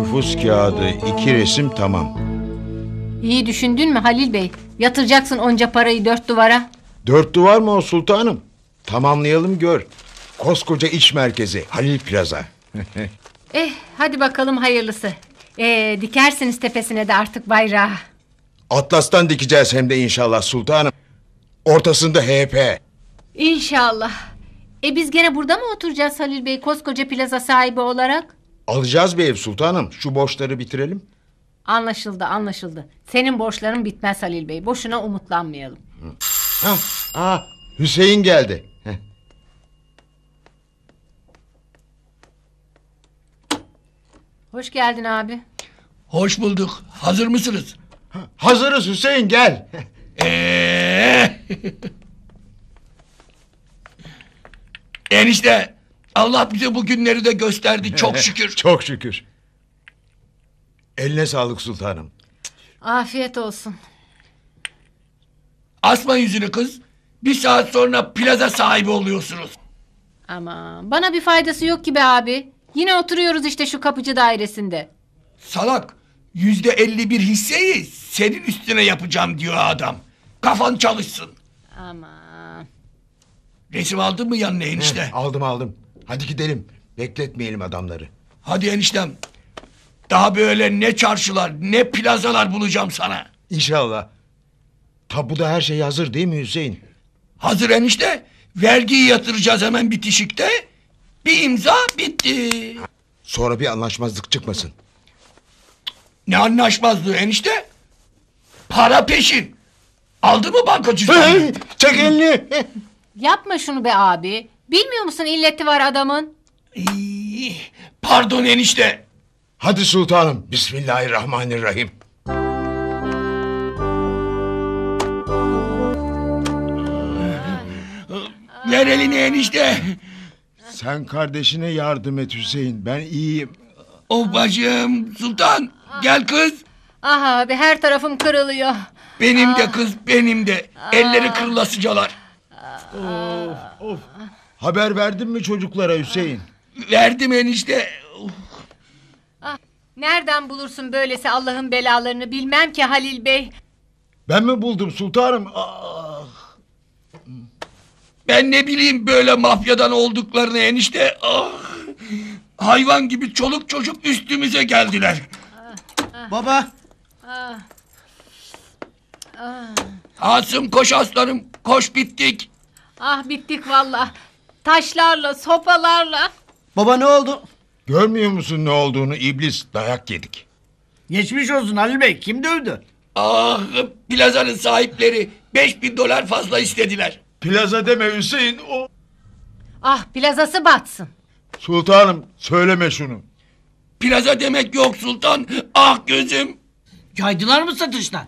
Nüfus kağıdı, iki resim tamam. İyi düşündün mü Halil Bey? Yatıracaksın onca parayı dört duvara. Dört duvar mı o sultanım? Tamamlayalım gör. Koskoca iç merkezi Halil Plaza. Eh hadi bakalım hayırlısı. Ee, dikersiniz tepesine de artık bayrağı. Atlas'tan dikeceğiz hem de inşallah sultanım. Ortasında HP. İnşallah. E biz gene burada mı oturacağız Halil Bey koskoca plaza sahibi olarak? Alacağız bir ev sultanım. Şu borçları bitirelim. Anlaşıldı anlaşıldı. Senin borçların bitmez Halil Bey. Boşuna umutlanmayalım. Ha, aa, ah, Hüseyin geldi. Heh. Hoş geldin abi. Hoş bulduk. Hazır mısınız? Hazırız Hüseyin gel. Eee! Enişte Allah bize bu günleri de gösterdi çok şükür. Çok şükür. Eline sağlık sultanım. Afiyet olsun. Asma yüzünü kız. Bir saat sonra plaza sahibi oluyorsunuz. Aman bana bir faydası yok ki be abi. Yine oturuyoruz işte şu kapıcı dairesinde. Salak. Yüzde elli bir hisseyi senin üstüne yapacağım diyor adam. Kafan çalışsın. Aman. Resim aldın mı yanına enişte? Heh, aldım aldım. Hadi gidelim. Bekletmeyelim adamları. Hadi eniştem. Daha böyle ne çarşılar ne plazalar bulacağım sana. İnşallah. Tabuda her şey hazır değil mi Hüseyin? Hazır enişte. Vergiyi yatıracağız hemen bitişikte. Bir imza bitti. Sonra bir anlaşmazlık çıkmasın. Ne anlaşmazlığı enişte? Para peşin. Aldı mı bankacı? Çek elini. Yapma şunu be abi. Bilmiyor musun illeti var adamın? Pardon enişte. Hadi sultanım. Bismillahirrahmanirrahim. Ver elini enişte. Sen kardeşine yardım et Hüseyin. Ben iyiyim. Oh bacım sultan gel kız. Aha abi her tarafım kırılıyor. Benim de kız benim de. Elleri kırılasıcalar. Of of. Ah. Haber verdin mi çocuklara Hüseyin? Ah. Verdim enişte. Ah, nereden bulursun böylesi Allah'ın belalarını bilmem ki Halil Bey. Ben mi buldum sultanım? Ah. Ben ne bileyim böyle mafyadan olduklarını enişte. Ah. Hayvan gibi çoluk çocuk üstümüze geldiler. Baba. Asım koş aslanım koş bittik. Ah bittik valla. Taşlarla, sopalarla. Baba ne oldu? Görmüyor musun ne olduğunu iblis dayak yedik. Geçmiş olsun Halil Bey. Kim dövdü? Ah plazanın sahipleri beş bin dolar fazla istediler. Plaza deme Hüseyin o. Ah plazası batsın. Sultanım söyleme şunu. Plaza demek yok sultan. Ah gözüm. Caydılar mı satıştan?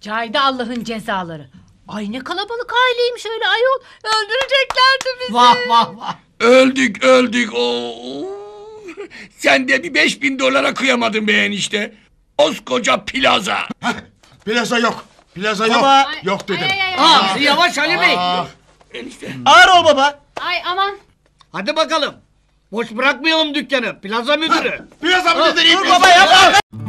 Caydı Allah'ın cezaları. Ay ne kalabalık aileyim şöyle ayol. Öldüreceklerdi bizi. Vah vah vah. Öldük öldük. Oo. Sen de bir beş bin dolara kıyamadın be enişte. Koskoca plaza. Plaza yok. Plaza yok. Baba. Yok dedim. Ay, ay, ay, Aa, yavaş Ali Bey. Ah. Enişte. Ağır ol baba. Ay aman. Hadi bakalım. Boş bırakmayalım dükkanı. Plaza müdürü. Plaza müdürü. Dur baba yapma.